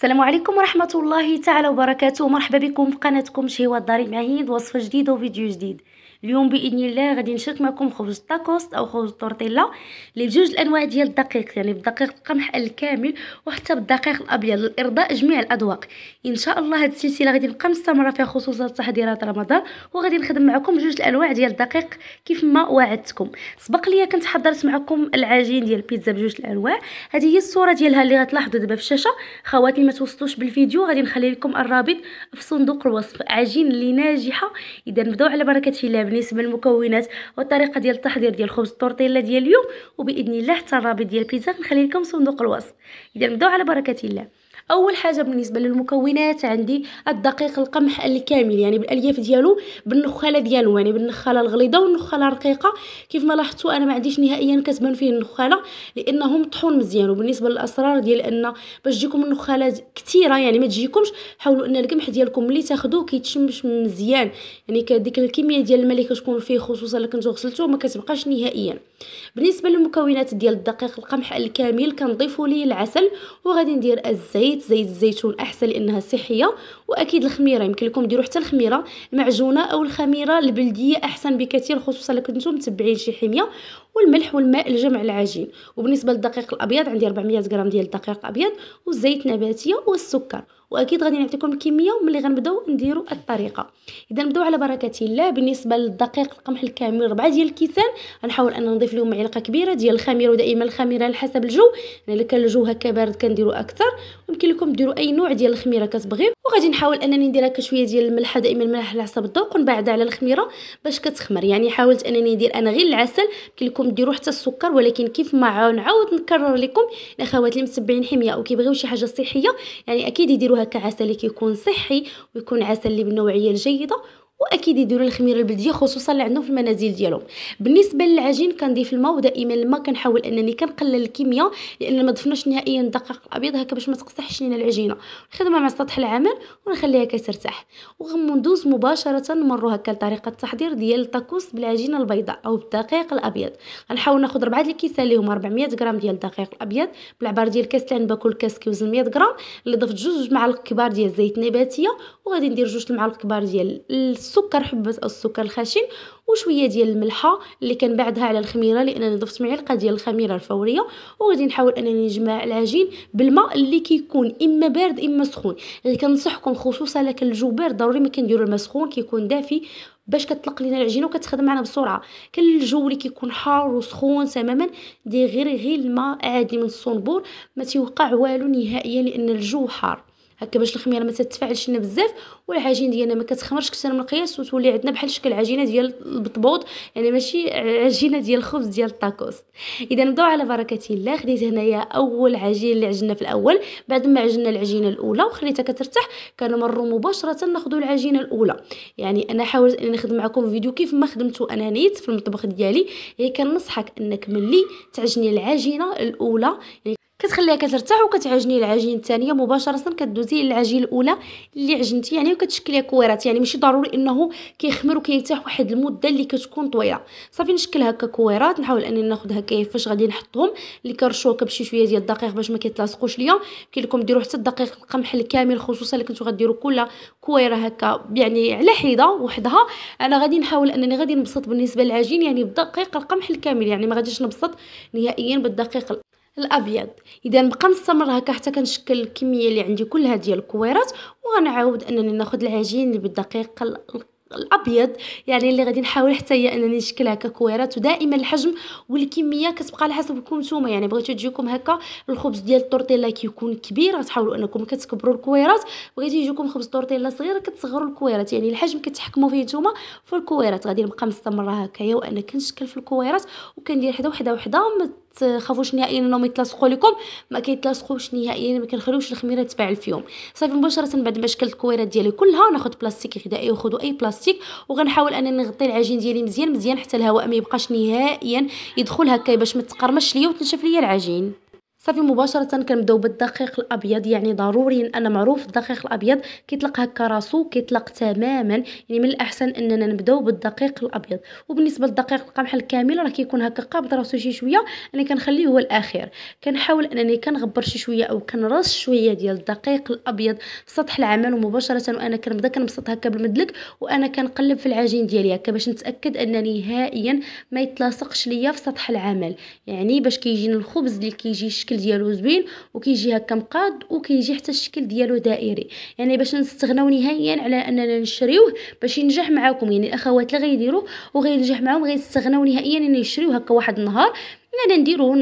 السلام عليكم ورحمة الله تعالى وبركاته مرحبا بكم في قناتكم شهيوة الداري معيد وصفة جديدة وفيديو جديد اليوم باذن الله غادي نشارك معكم خبز طاكوست او خبز التورتيلا اللي بجوج الانواع ديال الدقيق يعني بالدقيق القمح الكامل وحتى بالدقيق الابيض لارضاء جميع الاذواق ان شاء الله هذه السلسله غادي نبقى مستمره فيها خصوصا تحضيرات رمضان وغادي نخدم معكم جوج الانواع ديال الدقيق كيف ما وعدتكم سبق ليا كنت حضرت معكم العجين ديال البيتزا بجوج الانواع هذه هي الصوره ديالها اللي غتلاحظوا دابا في الشاشه خواتي ما توصلوش بالفيديو غادي نخلي لكم الرابط في صندوق الوصف عجين اللي ناجحه اذا نبداو على بركه الله بالنسبه للمكونات والطريقه ديال التحضير ديال خبز التورتيلا ديال اليوم وباذن الله حتى الرابط ديال البيتزا غنخلي لكم صندوق الوصف اذا نبداو على بركه الله اول حاجه بالنسبه للمكونات عندي الدقيق القمح الكامل يعني بالالياف ديالو بالنخاله ديالو يعني بالنخاله الغليظه والنخاله الرقيقه كيف ما لاحظتوا انا ما عنديش نهائيا كتبان فيه النخاله لانه مطحون مزيان وبالنسبه للاسرار ديال ان باش تجيكم النخاله كثيره يعني ما تجيكمش حاولوا ان القمح ديالكم اللي تاخذوه كيتشمش مزيان يعني ديك الكميه ديال الماء اللي كتكون فيه خصوصا الا كنتو غسلتوه ما كتبقاش نهائيا بالنسبه للمكونات ديال الدقيق القمح الكامل كنضيفوا ليه العسل وغادي ندير الزيت زيت زيت الزيتون احسن لانها صحيه واكيد الخميره يمكن لكم ديروا حتى الخميره المعجونه او الخميره البلديه احسن بكثير خصوصا الا كنتم متبعين شي حميه والملح والماء لجمع العجين وبالنسبه للدقيق الابيض عندي 400 غرام ديال الدقيق الابيض والزيت نباتيه والسكر واكيد غادي نعطيكم الكميه ملي غنبداو نديروا الطريقه اذا نبداو على بركه الله بالنسبه للدقيق القمح الكامل ربعه ديال الكيسان غنحاول ان نضيف لهم معلقه كبيره ديال الخميره ودائما الخميره على حسب الجو يعني الا كان الجو هكا بارد كنديروا اكثر ويمكن لكم ديروا اي نوع ديال الخميره كتبغيو وغادي نحاول انني ندير هكا شويه ديال الملح دائما الملح على حسب الذوق ونبعد على الخميره باش كتخمر يعني حاولت انني ندير انا غير العسل يمكن لكم ديروا حتى السكر ولكن كيف ما نعاود نكرر لكم الاخوات اللي متبعين حميه او كيبغيو شي حاجه صحيه يعني اكيد يديروا هكا عسل اللي كيكون صحي ويكون عسل اللي بالنوعيه الجيده واكيد يديروا الخميره البلديه خصوصا اللي عندهم في المنازل ديالهم بالنسبه للعجين كنضيف الماء ودائما الماء كنحاول انني كنقلل الكميه لان ما ضفناش نهائيا الدقيق الابيض هكا باش ما تقصحش لينا العجينه نخدمها مع سطح العمل ونخليها كترتاح وغندوز مباشره نمروا هكا لطريقه التحضير ديال الطاكوس بالعجينه البيضاء او بالدقيق الابيض غنحاول ناخذ ربعه اللي هما 400 غرام ديال الدقيق الابيض بالعبار ديال كاس العنبه كل كاس كيوزن 100 غرام اللي ضفت جوج معالق كبار ديال الزيت النباتيه وغادي ندير جوج المعالق كبار ديال السكر حبة السكر الخشن وشويه ديال الملحه اللي كان بعدها على الخميره لانني ضفت معلقه ديال الخميره الفوريه وغادي نحاول انني نجمع العجين بالماء اللي كيكون اما بارد اما سخون يعني كنصحكم خصوصا لك الجو بارد ضروري ما كنديروا الماء سخون كيكون دافي باش كتطلق لينا العجينه وكتخدم معنا بسرعه كان الجو اللي كيكون حار وسخون تماما دير غير غير الماء عادي من الصنبور ما تيوقع والو نهائيا لان الجو حار هكا باش الخميره ما تتفعلش لنا بزاف والعجين ديالنا ما كتخمرش كثر من القياس وتولي عندنا بحال شكل عجينه ديال البطبوط يعني ماشي عجينه ديال الخبز ديال الطاكوس اذا نبداو على بركه الله خديت هنايا اول عجين اللي عجننا في الاول بعد ما عجننا العجينه الاولى وخليتها كترتاح كنمروا مباشره ناخذوا العجينه الاولى يعني انا حاولت اني نخدم معكم فيديو كيف ما خدمته انا نيت في المطبخ ديالي هي كنصحك انك ملي تعجني العجينه الاولى يعني كتخليها كترتاح وكتعجني العجين الثانيه مباشره كدوزي للعجين الاولى اللي عجنتي يعني وكتشكليها كويرات يعني ماشي ضروري انه كيخمر وكيرتاح واحد المده اللي كتكون طويله صافي نشكل هكا كويرات نحاول اني ناخذها كيفاش غادي نحطهم اللي كرشوكه كبشي شويه ديال الدقيق باش ما كيتلاصقوش ليا كاين لكم ديروا حتى الدقيق القمح الكامل خصوصا اللي كنتو غديروا كل كويره هكا يعني على حيده وحدها انا غادي نحاول انني غادي نبسط بالنسبه للعجين يعني بالدقيق القمح الكامل يعني ما غاديش نبسط نهائيا بالدقيق الابيض اذا نبقى نستمر هكا حتى كنشكل الكميه اللي عندي كلها ديال الكويرات وغنعاود انني ناخذ العجين اللي بالدقيق الابيض يعني اللي غادي نحاول حتى هي انني نشكل هكا كويرات ودائما الحجم والكميه كتبقى على حسبكم نتوما يعني بغيتو تجيكم هكا الخبز ديال التورتيلا كيكون كبير غتحاولوا انكم كتكبروا الكويرات بغيتو يجيكم خبز طورتيلا صغير كتصغروا الكويرات يعني الحجم كتحكموا فيه نتوما في الكويرات غادي نبقى مستمره هكايا وانا كنشكل في الكويرات وكندير حدا وحده وحده تخافوش نهائيا انهم يتلاصقوا لكم ما كيتلاصقوش نهائيا ما كنخليوش الخميره تباع الفيوم صافي مباشره بعد ما شكلت الكويرات ديالي كلها ناخذ بلاستيك غذائي وخذوا اي بلاستيك وغنحاول انني نغطي العجين ديالي مزيان مزيان حتى الهواء ما يبقاش نهائيا يدخل هكا باش ما تقرمش ليا وتنشف ليا العجين صافي مباشره كنبداو بالدقيق الابيض يعني ضروري ان معروف الدقيق الابيض كيطلق هكا راسو كيطلق تماما يعني من الاحسن اننا نبداو بالدقيق الابيض وبالنسبه للدقيق القمح الكامل راه كيكون هكا قابض راسو شي شويه انا كنخليه هو الاخير كنحاول انني كنغبر شي شويه او كنرش شويه ديال الدقيق الابيض في سطح العمل ومباشره وانا كنبدا كنبسط هكا بالمدلك وانا كنقلب في العجين ديالي هكا باش نتاكد أن نهائيا ما يتلاصقش ليا في سطح العمل يعني باش كيجينا الخبز اللي كيجي الشكل ديالو زوين وكيجي هكا مقاد وكيجي حتى الشكل ديالو دائري يعني باش نستغناو نهائيا على اننا نشريوه باش ينجح معاكم يعني الاخوات اللي غيديروه وغينجح معاهم غيستغناو نهائيا ان يعني يشريوه هكا واحد النهار يعني نديرو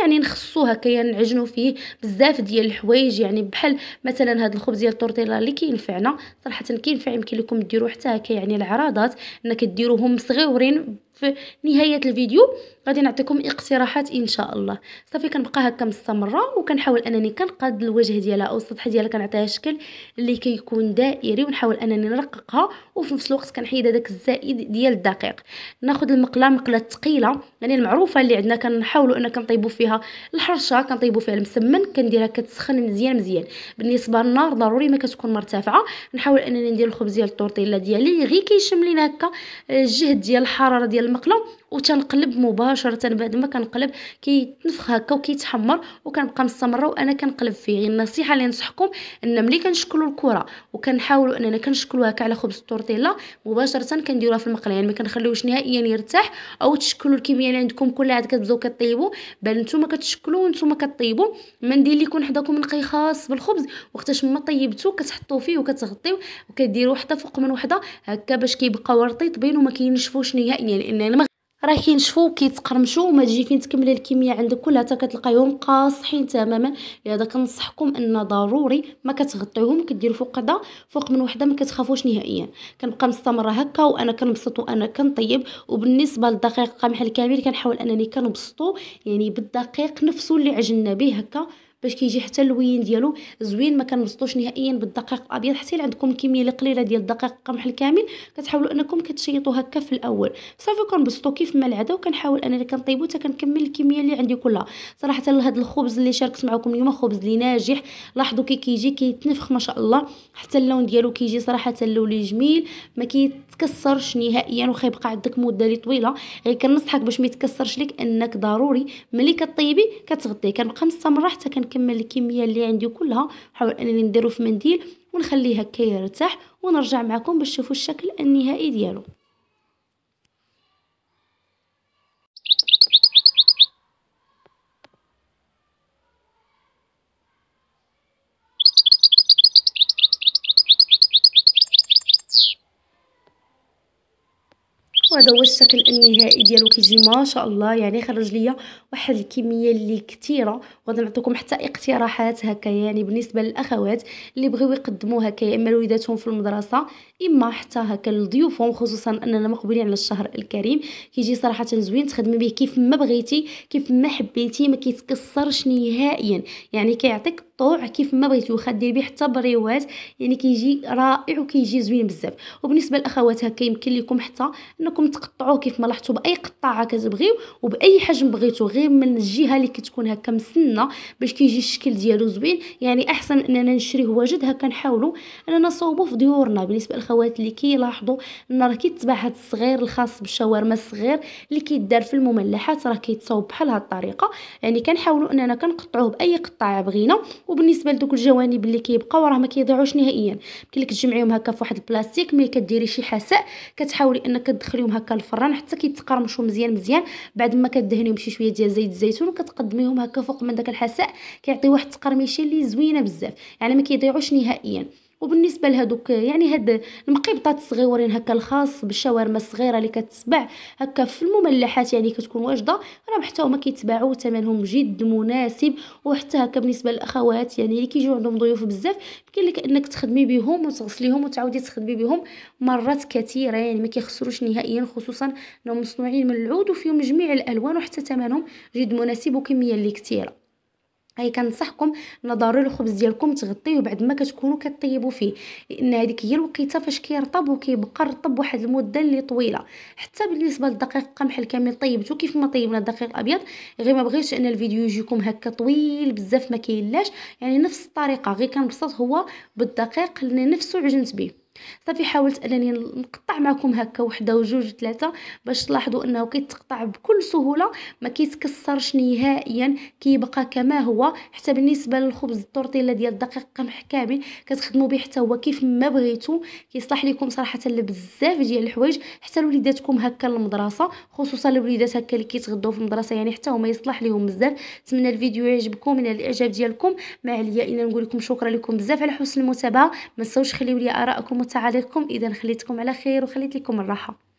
يعني نخصو هكايا يعني نعجنو فيه بزاف ديال الحوايج يعني بحال مثلا هاد الخبز ديال الطورتيلا اللي كينفعنا صراحه كينفع يمكن لكم ديروه حتى هكا يعني العراضات انك ديروهم صغيورين في نهايه الفيديو غادي نعطيكم اقتراحات ان شاء الله صافي كنبقى هكا مستمره وكنحاول انني كنقاد الوجه ديالها او السطح ديالها كنعطيها شكل اللي كيكون دائري ونحاول انني نرققها وفي نفس الوقت كنحيد هذاك الزائد ديال الدقيق ناخذ المقله مقله ثقيله يعني المعروفه اللي عندنا كنحاولوا ان كنطيبوا فيها الحرشه كنطيبوا فيها المسمن كنديرها كتسخن مزيان مزيان بالنسبه للنار ضروري ما كتكون مرتفعه نحاول انني ندير الخبز ديال الطورطيله ديالي غير كيشم لينا هكا آه، الجهد ديال الحراره ديال ديال المقله وتنقلب مباشره بعد ما كنقلب كيتنفخ هكا وكيتحمر وكنبقى مستمره وانا كنقلب فيه غير النصيحه اللي نصحكم ان ملي كنشكلوا الكره وكنحاولوا اننا كنشكلوها هكا على خبز التورتيلا مباشره كنديروها في المقله يعني ما كنخليوش نهائيا يرتاح او تشكلوا الكميه اللي عندكم كلها عاد كتبداو كطيبوا بل نتوما كتشكلوا ونتوما كطيبوا المنديل اللي يكون حداكم نقي خاص بالخبز وقتاش ما طيبتو كتحطوا فيه وكتغطيو وكديروا حتى فوق من وحده هكا باش كيبقى ورطيط بين وما كينشفوش نهائيا لان راه كينشفوا كيتقرمشوا وما تجي فين تكملي الكميه عندك كلها حتى كتلقايهم قاصحين تماما لهذا كنصحكم ان ضروري ما كتغطيهم كديروا فوق دا فوق من وحده ما كتخافوش نهائيا كنبقى مستمره هكا وانا كنبسط وانا كنطيب وبالنسبه للدقيق قمح الكامل كنحاول انني كنبسطو يعني بالدقيق نفسه اللي عجننا به هكا باش كيجي حتى اللوين ديالو زوين ما كنبسطوش نهائيا بالدقيق الابيض حتى الا عندكم كميه قليله ديال الدقيق القمح الكامل كتحاولوا انكم كتشيطوا هكا في الاول صافي كنبسطو كيف ما العاده وكنحاول انني كنطيبو حتى كنكمل الكميه اللي عندي كلها صراحه هذا الخبز اللي شاركت معكم اليوم خبز اللي ناجح لاحظوا كي كيجي كيتنفخ ما شاء الله حتى اللون ديالو كيجي صراحه لولي جميل ما كيتكسرش نهائيا وخا يبقى عندك مده اللي طويله غير كنصحك باش ما يتكسرش ليك انك ضروري ملي كطيبي كتغطيه كنبقى مستمره حتى كن نكمل الكميه اللي عندي كلها نحاول انني نديرو في منديل ونخليه هكا يرتاح ونرجع معكم باش تشوفوا الشكل النهائي ديالو وهذا هو الشكل النهائي ديالو كيجي ما شاء الله يعني خرج ليا واحد الكميه اللي كثيره وغادي نعطيكم حتى اقتراحات هكا يعني بالنسبه للاخوات اللي بغيو يقدموا هكا يا اما لوليداتهم في المدرسه اما حتى هكا لضيوفهم خصوصا اننا مقبلين على الشهر الكريم كيجي صراحه زوين تخدمي به كيف ما بغيتي كيف ما حبيتي ما كيتكسرش نهائيا يعني كيعطيك مقطوع كيف ما بغيتي واخا دير به حتى بريوات يعني كيجي رائع وكيجي زوين بزاف وبالنسبه للاخوات هكا يمكن لكم حتى انكم تقطعوه كيف ما لاحظتوا باي قطاعه كتبغيو وباي حجم بغيتو غير من الجهه اللي كتكون هكا مسنه باش كيجي الشكل ديالو زوين يعني احسن اننا نشريه واجد هكا نحاولوا اننا نصوبوه في ديورنا بالنسبه للاخوات اللي كيلاحظوا ان راه كيتباع هذا الصغير الخاص بالشاورما الصغير اللي كيدار في المملحات راه كيتصاوب بحال هاد الطريقه يعني كنحاولوا اننا كنقطعوه باي قطاعه بغينا وبالنسبه لدوك الجوانب اللي كيبقاو راه ما كيضيعوش نهائيا يمكن لك تجمعيهم هكا فواحد البلاستيك ملي كديري شي حساء كتحاولي انك تدخليهم هكا للفران حتى كيتقرمشوا مزيان مزيان بعد ما كدهنيهم شي شويه ديال زيت الزيتون وكتقدميهم هكا فوق من داك الحساء كيعطي واحد التقرميشه اللي زوينه بزاف يعني ما كيضيعوش نهائيا وبالنسبه لهذوك يعني هاد المقيبطات الصغيورين هكا الخاص بالشاورما الصغيره اللي كتسبع هكا في المملحات يعني كتكون واجده راه حتى هما كيتباعوا ثمنهم جد مناسب وحتى هكا بالنسبه للاخوات يعني اللي كيجيو عندهم ضيوف بزاف يمكن لك انك تخدمي بهم وتغسليهم وتعاودي تخدمي بهم مرات كثيره يعني ما كيخسروش نهائيا خصوصا انهم مصنوعين من العود وفيهم جميع الالوان وحتى ثمنهم جد مناسب وكميه اللي كثيره هاي كنصحكم ان ضروري الخبز ديالكم تغطيوه بعد ما كتكونوا كطيبوا فيه لان هذيك هي الوقيته فاش كيرطب وكيبقى رطب واحد المده اللي طويله حتى بالنسبه للدقيق القمح الكامل طيبته كيف ما طيبنا الدقيق الابيض غير ما بغيتش ان الفيديو يجيكم هكا طويل بزاف ما كيلاش يعني نفس الطريقه غير كنبسط هو بالدقيق اللي نفسه عجنت به صافي حاولت انني نقطع معكم هكا وحده وجوج ثلاثه باش تلاحظوا انه كيتقطع بكل سهوله ما كيتكسرش نهائيا كيبقى كما هو حتى بالنسبه للخبز التورتيلا ديال الدقيق قمح كامل كتخدموا به حتى هو كيف ما بغيتو كيصلح لكم صراحه لبزاف ديال الحوايج حتى لوليداتكم هكا للمدرسه خصوصا الوليدات هكا اللي كيتغداو في المدرسه يعني حتى هما يصلح ليهم بزاف نتمنى الفيديو يعجبكم من الاعجاب ديالكم ما عليا الا نقول لكم شكرا لكم بزاف على حسن المتابعه ما تنساوش خليو لي ارائكم متعة عليكم اذا خليتكم على خير وخليت لكم الراحه